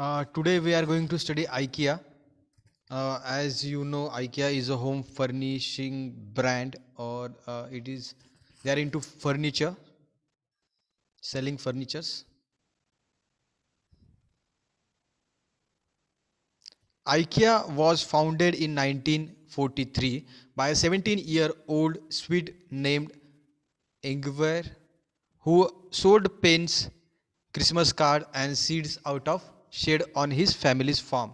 Uh, today we are going to study IKEA. Uh, as you know, IKEA is a home furnishing brand, or uh, it is they are into furniture, selling furnitures. IKEA was founded in 1943 by a 17-year-old Swede named Ingvar, who sold pens, Christmas cards, and seeds out of shed on his family's farm.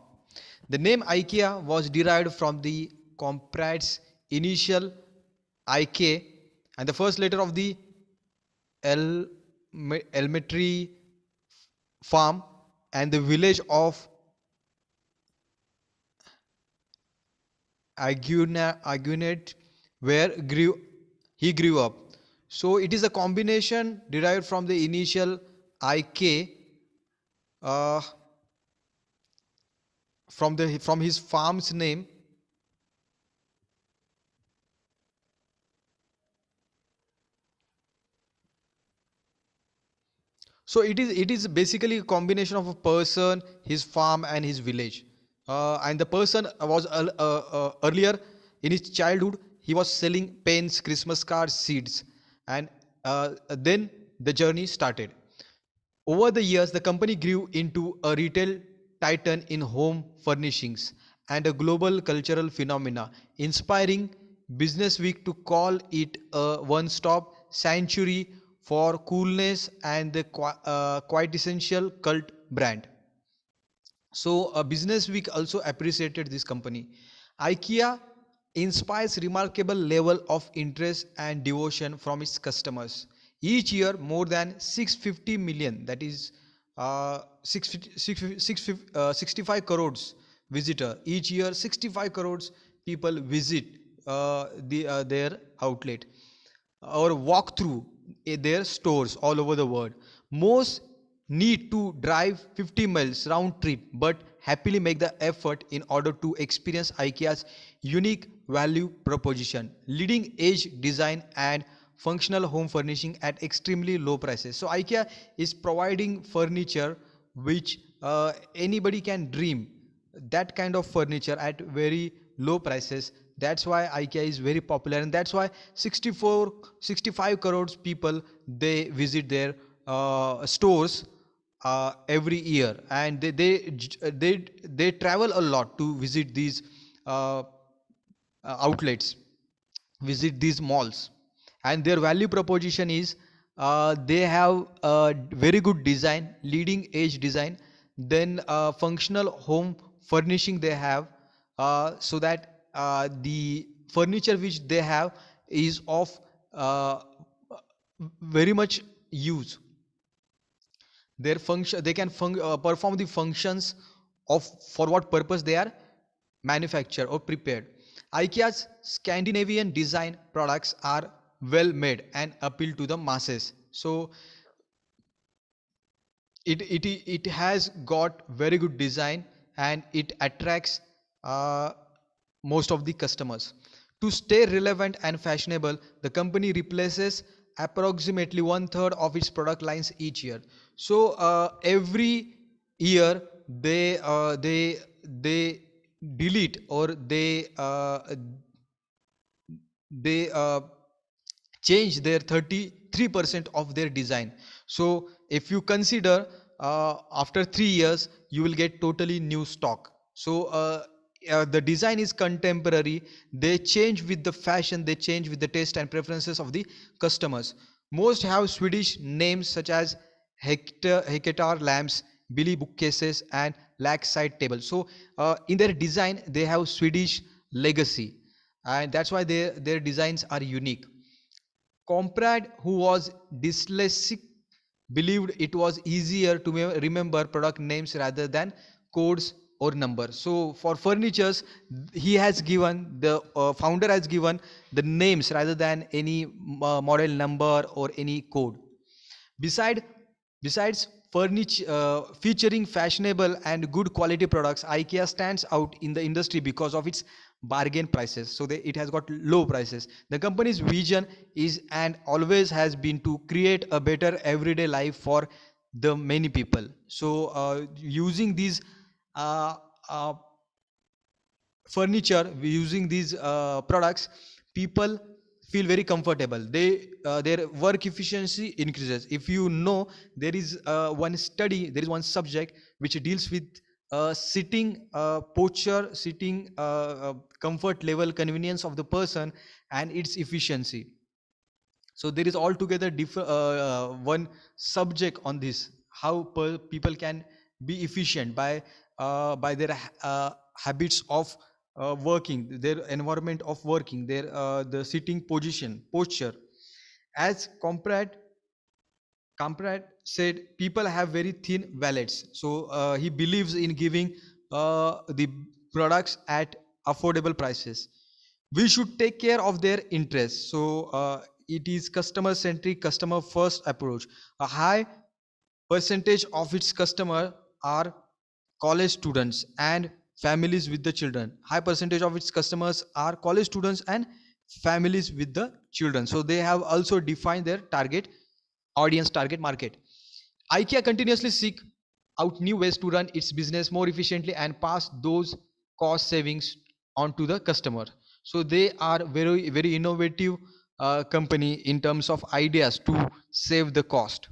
The name IKEA was derived from the comrade's initial IK and the first letter of the El elementary farm and the village of Agunet where grew, he grew up. So it is a combination derived from the initial IK uh, from the from his farm's name so it is it is basically a combination of a person his farm and his village uh, and the person was uh, uh, uh earlier in his childhood he was selling pens christmas cards seeds and uh, then the journey started over the years the company grew into a retail titan in home furnishings and a global cultural phenomena, inspiring Business Week to call it a one-stop sanctuary for coolness and the uh, essential cult brand. So, uh, Business Week also appreciated this company. IKEA inspires remarkable level of interest and devotion from its customers. Each year, more than 650 million, that is uh, uh, 65 crores visitor each year 65 crores people visit uh, the uh, their outlet or walk through eh, their stores all over the world most need to drive 50 miles round trip but happily make the effort in order to experience IKEA's unique value proposition leading edge design and functional home furnishing at extremely low prices so IKEA is providing furniture which uh, anybody can dream that kind of furniture at very low prices that's why ikea is very popular and that's why 64 65 crores people they visit their uh, stores uh, every year and they, they they they travel a lot to visit these uh, outlets visit these malls and their value proposition is uh, they have a very good design leading edge design then uh, functional home furnishing they have uh, so that uh, the furniture which they have is of uh, very much use their function they can fun uh, perform the functions of for what purpose they are manufactured or prepared ikea's scandinavian design products are well made and appeal to the masses so it it it has got very good design and it attracts uh, most of the customers to stay relevant and fashionable the company replaces approximately one third of its product lines each year so uh, every year they uh, they they delete or they uh, they uh, change their 33% of their design so if you consider uh, after 3 years you will get totally new stock so uh, uh, the design is contemporary they change with the fashion they change with the taste and preferences of the customers most have swedish names such as hector hecatar lamps billy bookcases and lack side table so uh, in their design they have swedish legacy and that's why their their designs are unique Comprad, who was dyslexic, believed it was easier to remember product names rather than codes or numbers. so for furnitures he has given the uh, founder has given the names rather than any uh, model number or any code beside besides furniture uh, featuring fashionable and good quality products ikea stands out in the industry because of its bargain prices so they, it has got low prices the company's vision is and always has been to create a better everyday life for the many people so uh, using these uh, uh, furniture using these uh, products people feel very comfortable they uh, their work efficiency increases if you know there is uh, one study there is one subject which deals with uh, sitting uh, posture, sitting uh, comfort level, convenience of the person, and its efficiency. So there is altogether diff- uh, uh, one subject on this: how per- people can be efficient by uh, by their ha- habits of working, their environment of working, their the sitting position, posture, as compared Kamprad said people have very thin wallets. So uh, he believes in giving uh, the products at affordable prices. We should take care of their interests. So uh, it is customer centric, customer first approach. A high percentage of its customers are college students and families with the children. High percentage of its customers are college students and families with the children. So they have also defined their target audience target market. IKEA continuously seek out new ways to run its business more efficiently and pass those cost savings on to the customer. So they are very very innovative uh, company in terms of ideas to save the cost.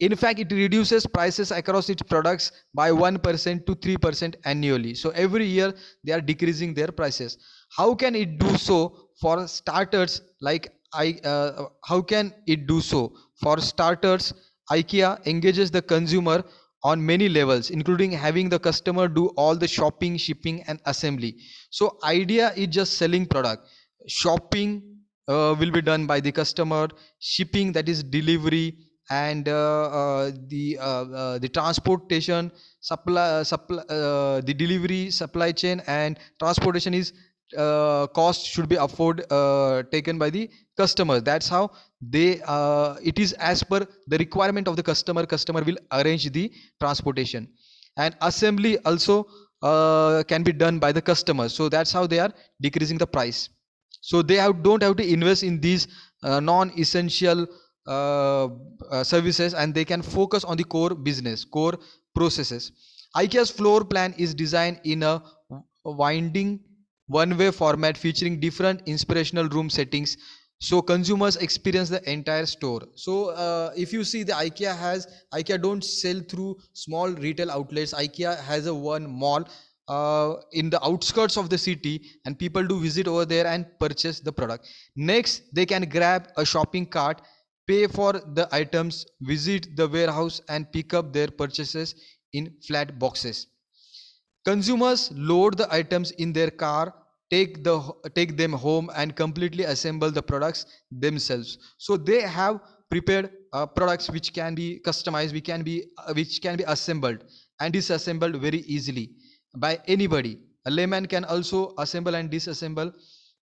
In fact, it reduces prices across its products by 1% to 3% annually. So every year they are decreasing their prices. How can it do so for starters like I, uh, how can it do so? For starters, IKEA engages the consumer on many levels, including having the customer do all the shopping, shipping, and assembly. So idea is just selling product. Shopping uh, will be done by the customer. Shipping that is delivery and uh, uh the uh, uh, the transportation supply, supply the delivery supply chain and transportation is uh, cost should be afford uh, taken by the customer that's how they uh, it is as per the requirement of the customer customer will arrange the transportation and assembly also uh, can be done by the customer so that's how they are decreasing the price so they have, don't have to invest in these uh, non-essential uh, services and they can focus on the core business core processes ikea's floor plan is designed in a winding one-way format featuring different inspirational room settings so consumers experience the entire store so uh, if you see the ikea has ikea don't sell through small retail outlets ikea has a one mall uh, in the outskirts of the city and people do visit over there and purchase the product next they can grab a shopping cart pay for the items visit the warehouse and pick up their purchases in flat boxes Consumers load the items in their car, take the take them home and completely assemble the products themselves. So they have prepared uh, products which can be customized, we can be uh, which can be assembled and disassembled very easily by anybody. A layman can also assemble and disassemble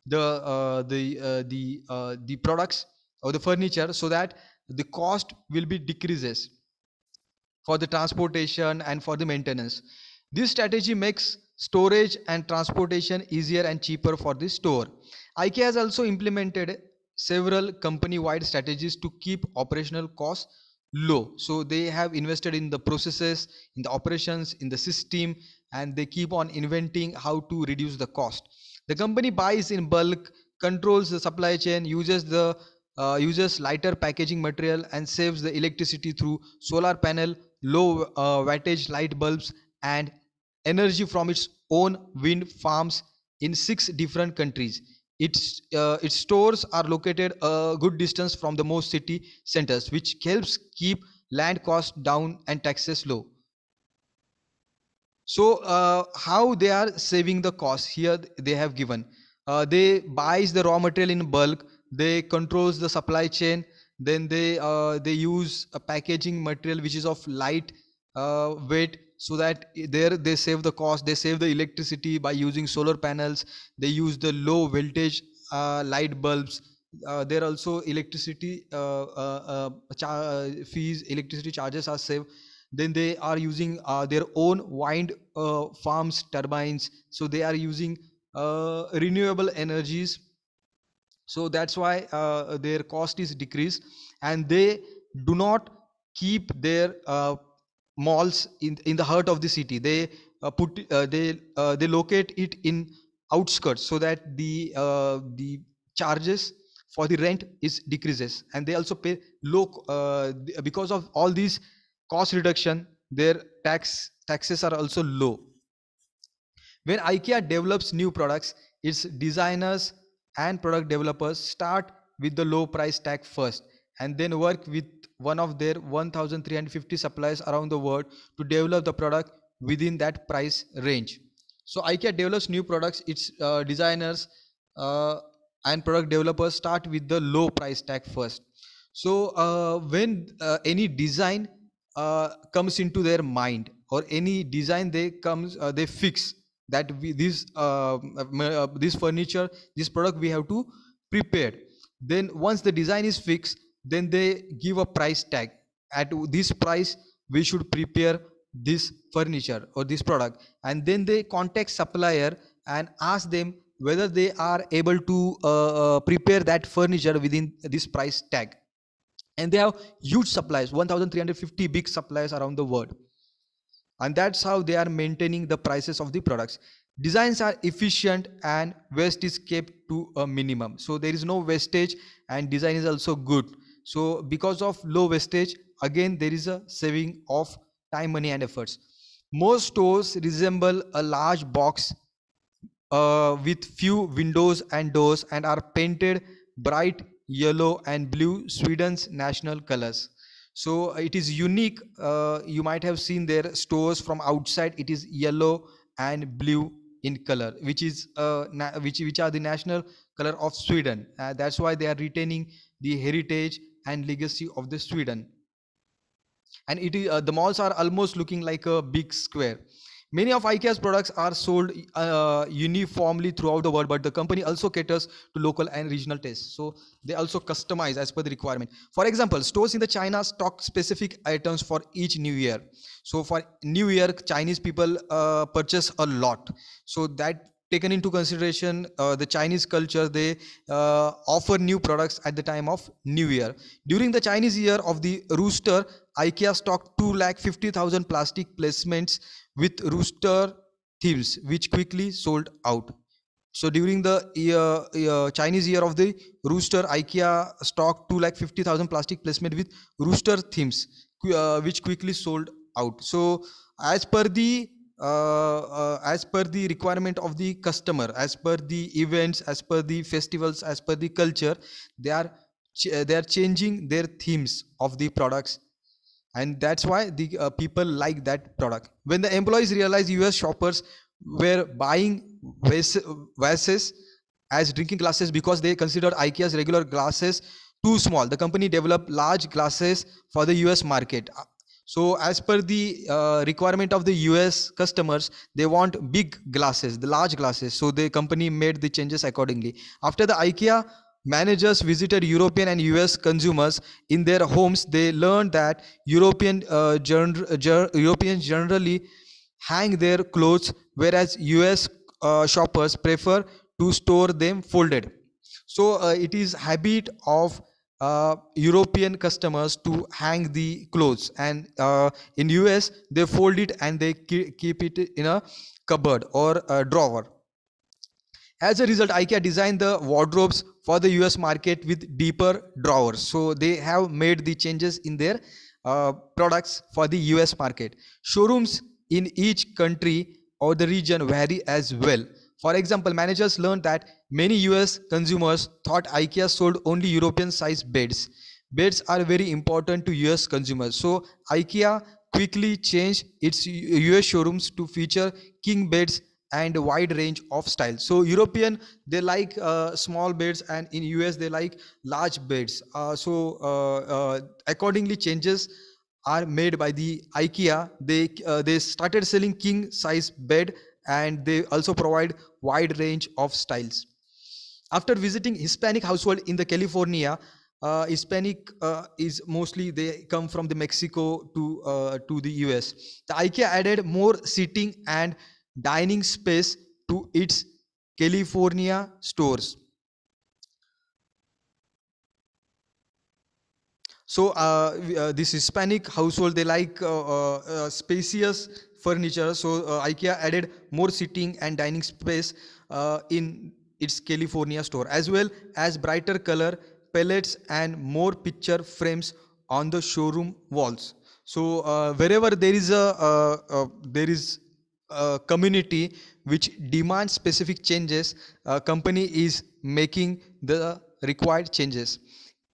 the uh, the uh, the uh, the products or the furniture so that the cost will be decreases for the transportation and for the maintenance this strategy makes storage and transportation easier and cheaper for the store. IKEA has also implemented several company-wide strategies to keep operational costs low. So they have invested in the processes, in the operations, in the system, and they keep on inventing how to reduce the cost. The company buys in bulk, controls the supply chain, uses the uh, uses lighter packaging material and saves the electricity through solar panel, low uh, wattage light bulbs and energy from its own wind farms in six different countries. Its, uh, its stores are located a good distance from the most city centers, which helps keep land costs down and taxes low. So, uh, how they are saving the cost here they have given. Uh, they buys the raw material in bulk. They controls the supply chain. Then they uh, they use a packaging material which is of light uh, weight so that there they save the cost they save the electricity by using solar panels they use the low voltage uh, light bulbs uh, there also electricity uh, uh, uh, uh fees electricity charges are saved then they are using their own wind farms turbines so they are using renewable energies so that's why their cost is decreased and they do not keep their malls in, in the heart of the city they uh, put uh, they uh, they locate it in outskirts so that the uh, the charges for the rent is decreases and they also pay low uh, because of all these cost reduction their tax taxes are also low when ikea develops new products its designers and product developers start with the low price tag first and then work with one of their 1350 suppliers around the world to develop the product within that price range so ikea develops new products its uh, designers uh, and product developers start with the low price tag first so uh, when uh, any design uh, comes into their mind or any design they comes uh, they fix that we, this um, this furniture this product we have to prepare then once the design is fixed then they give a price tag at this price we should prepare this furniture or this product and then they contact supplier and ask them whether they are able to uh, uh prepare that furniture within this price tag and they have huge suppliers 1350 big suppliers around the world and that's how they are maintaining the prices of the products designs are efficient and waste is kept to a minimum so there is no wastage and design is also good so because of low wastage again there is a saving of time money and efforts most stores resemble a large box uh, with few windows and doors and are painted bright yellow and blue sweden's national colors so it is unique uh, you might have seen their stores from outside it is yellow and blue in color which is uh, which which are the national color of sweden uh, that's why they are retaining the heritage and legacy of the Sweden. And it is, uh, the malls are almost looking like a big square. Many of IKEA's products are sold uh, uniformly throughout the world, but the company also caters to local and regional tastes. So they also customize as per the requirement. For example, stores in the China stock specific items for each New Year. So for New Year, Chinese people uh, purchase a lot. So that taken into consideration uh, the chinese culture they uh, offer new products at the time of new year during the chinese year of the rooster ikea stocked 2 lakh 50000 plastic placements with rooster themes which quickly sold out so during the uh, chinese year of the rooster ikea stocked 2 lakh 50000 plastic placement with rooster themes uh, which quickly sold out so as per the uh, uh, as per the requirement of the customer as per the events as per the festivals as per the culture they are uh, they are changing their themes of the products and that's why the uh, people like that product when the employees realize us shoppers were buying vases as drinking glasses because they considered ikea's regular glasses too small the company developed large glasses for the us market so as per the uh, requirement of the us customers they want big glasses the large glasses so the company made the changes accordingly after the ikea managers visited european and us consumers in their homes they learned that european uh, gen- europeans generally hang their clothes whereas us uh, shoppers prefer to store them folded so uh, it is habit of uh, European customers to hang the clothes, and uh, in US they fold it and they keep it in a cupboard or a drawer. As a result, IKEA designed the wardrobes for the US market with deeper drawers. So they have made the changes in their uh, products for the US market. Showrooms in each country or the region vary as well. For example, managers learned that many US consumers thought IKEA sold only European sized beds. Beds are very important to US consumers. So IKEA quickly changed its US showrooms to feature king beds and a wide range of styles. So European they like uh, small beds and in US they like large beds. Uh, so uh, uh, accordingly changes are made by the IKEA. They uh, they started selling king size bed and they also provide wide range of styles after visiting hispanic household in the california uh, hispanic uh, is mostly they come from the mexico to uh, to the us the ikea added more seating and dining space to its california stores so uh, uh, this hispanic household they like uh, spacious furniture. So uh, IKEA added more sitting and dining space uh, in its California store, as well as brighter color palettes and more picture frames on the showroom walls. So uh, wherever there is a uh, uh, there is a community which demands specific changes, a uh, company is making the required changes.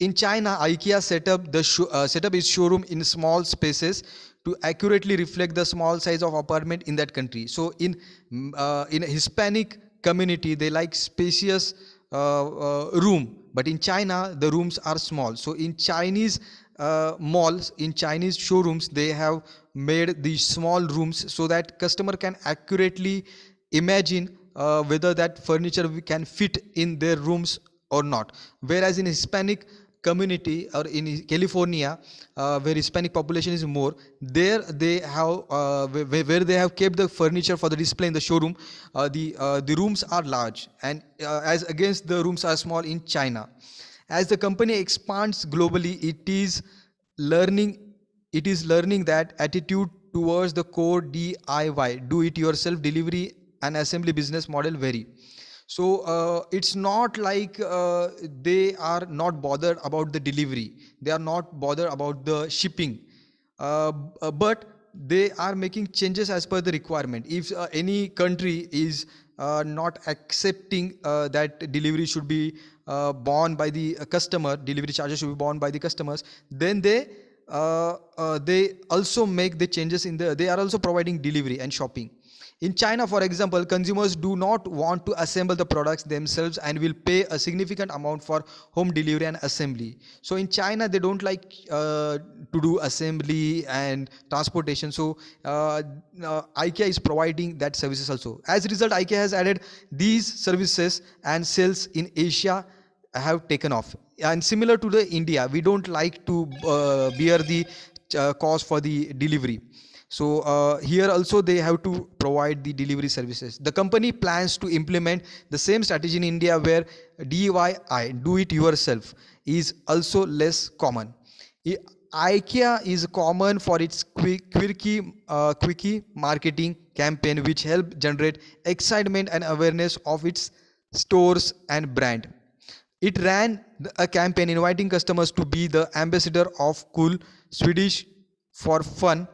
In China, IKEA up the uh, up its showroom in small spaces to accurately reflect the small size of apartment in that country. So in mm, uh, in Hispanic community, they like spacious uh, uh, room, but in China the rooms are small. So in Chinese uh, malls, in Chinese showrooms, they have made these small rooms so that customer can accurately imagine uh, whether that furniture can fit in their rooms or not. Whereas in Hispanic community or in California, uh, where Hispanic population is more, there they have uh, where, where, they have kept the furniture for the display in the showroom. Uh, the uh, the rooms are large, and uh, as against the rooms are small in China. As the company expands globally, it is learning it is learning that attitude towards the core DIY, do it yourself delivery and assembly business model vary. So uh, it's not like uh, they are not bothered about the delivery. They are not bothered about the shipping. Uh, but they are making changes as per the requirement. If uh, any country is uh, not accepting uh, that delivery should be borne by the customer, delivery charges should be borne by the customers, then they they also make the changes in the. They are also providing delivery and shopping. In China, for example, consumers do not want to assemble the products themselves and will pay a significant amount for home delivery and assembly. So in China, they don't like uh, to do assembly and transportation. So uh, uh, IKEA is providing that services also. As a result, IKEA has added these services and sales in Asia have taken off. And similar to the India, we don't like to uh, bear the uh, cost for the delivery. So uh, here also they have to provide the delivery services. The company plans to implement the same strategy in India where DIY, do it yourself, is also less common. IKEA is common for its quick, quirky, uh, marketing campaign which help generate excitement and awareness of its stores and brand. It ran a campaign inviting customers to be the ambassador of cool Swedish for fun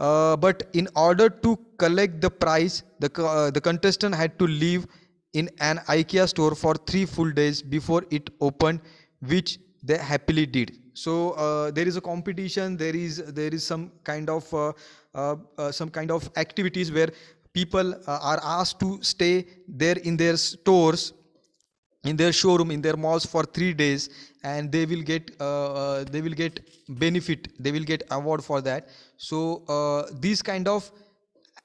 uh, but in order to collect the prize, the, uh, the contestant had to live in an IKEA store for three full days before it opened, which they happily did. So uh, there is a competition. There is there is some kind of uh, uh, uh, some kind of activities where people are asked to stay there in their stores, in their showroom, in their malls for three days, and they will get uh, uh, they will get benefit they will get award for that so uh, these kind of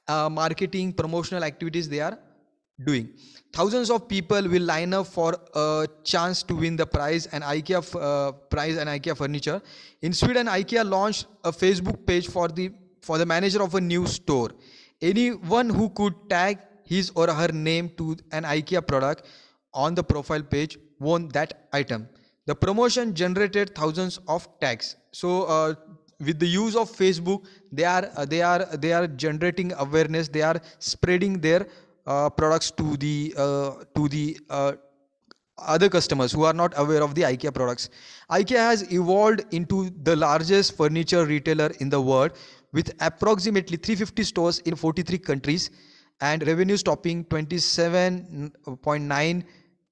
uh, marketing promotional activities they are doing thousands of people will line up for a chance to win the prize and ikea uh, prize and ikea furniture in sweden ikea launched a facebook page for the for the manager of a new store anyone who could tag his or her name to an ikea product on the profile page won that item the promotion generated thousands of tags. So uh, with the use of Facebook, they are uh, they are they are generating awareness. They are spreading their uh, products to the uh, to the uh, other customers who are not aware of the IKEA products. IKEA has evolved into the largest furniture retailer in the world with approximately 350 stores in 43 countries and revenues topping 27.9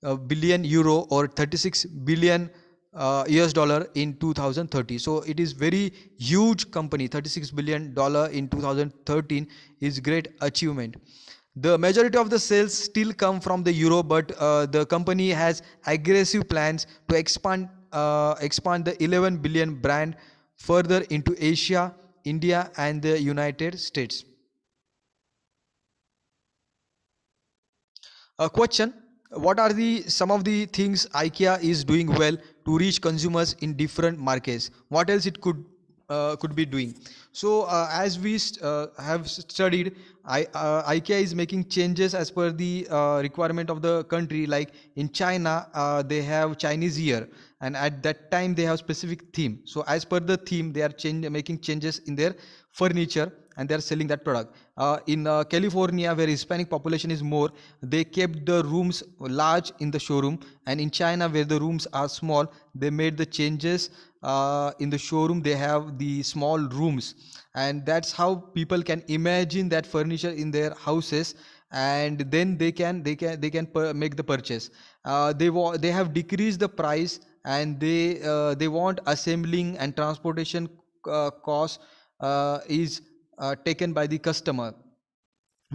uh, billion euro or 36 billion uh, US dollar in 2030. So it is very huge company. 36 billion dollar in 2013 is great achievement. The majority of the sales still come from the euro, but uh, the company has aggressive plans to expand uh, expand the 11 billion brand further into Asia, India, and the United States. A question what are the some of the things ikea is doing well to reach consumers in different markets what else it could uh, could be doing so uh, as we uh, have studied I, uh, ikea is making changes as per the uh, requirement of the country like in china uh, they have chinese year and at that time they have specific theme so as per the theme they are change, making changes in their furniture and they're selling that product. Uh, in uh, California, where Hispanic population is more, they kept the rooms large in the showroom. And in China, where the rooms are small, they made the changes uh, in the showroom. They have the small rooms, and that's how people can imagine that furniture in their houses, and then they can they can they can make the purchase. Uh, they they have decreased the price and they uh, they want assembling and transportation uh, cost uh, is uh, taken by the customer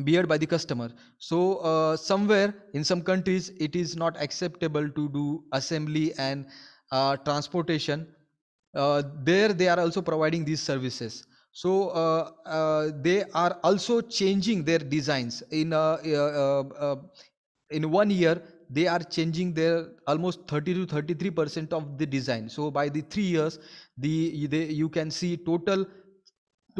beared by the customer so uh, somewhere in some countries it is not acceptable to do assembly and uh, transportation uh, there they are also providing these services so uh, they are also changing their designs in in one year they are changing their almost 30 to 33 percent of the design so by the three years the you can see total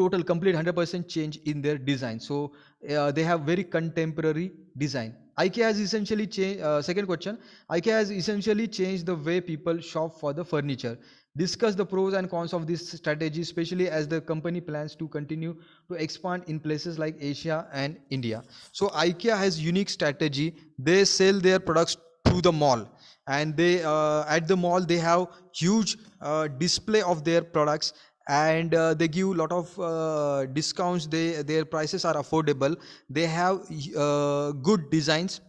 total complete 100% change in their design so uh, they have very contemporary design ikea has essentially changed uh, second question ikea has essentially changed the way people shop for the furniture discuss the pros and cons of this strategy especially as the company plans to continue to expand in places like asia and india so ikea has unique strategy they sell their products to the mall and they uh, at the mall they have huge uh, display of their products and uh, they give a lot of uh, discounts they their prices are affordable they have uh, good designs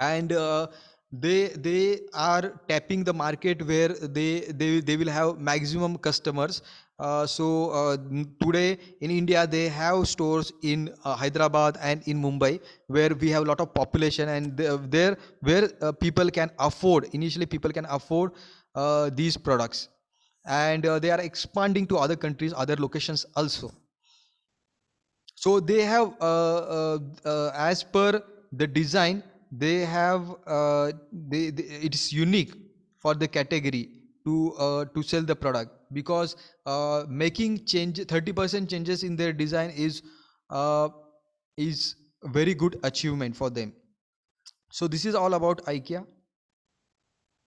and uh, they they are tapping the market where they they, they will have maximum customers uh, so uh, today in india they have stores in hyderabad and in mumbai where we have a lot of population and there where people can afford initially people can afford these products and uh, they are expanding to other countries other locations also so they have uh, uh, uh as per the design they have uh, they, they, it's unique for the category to to sell the product because making change 30% changes in their design is is very good achievement for them so this is all about ikea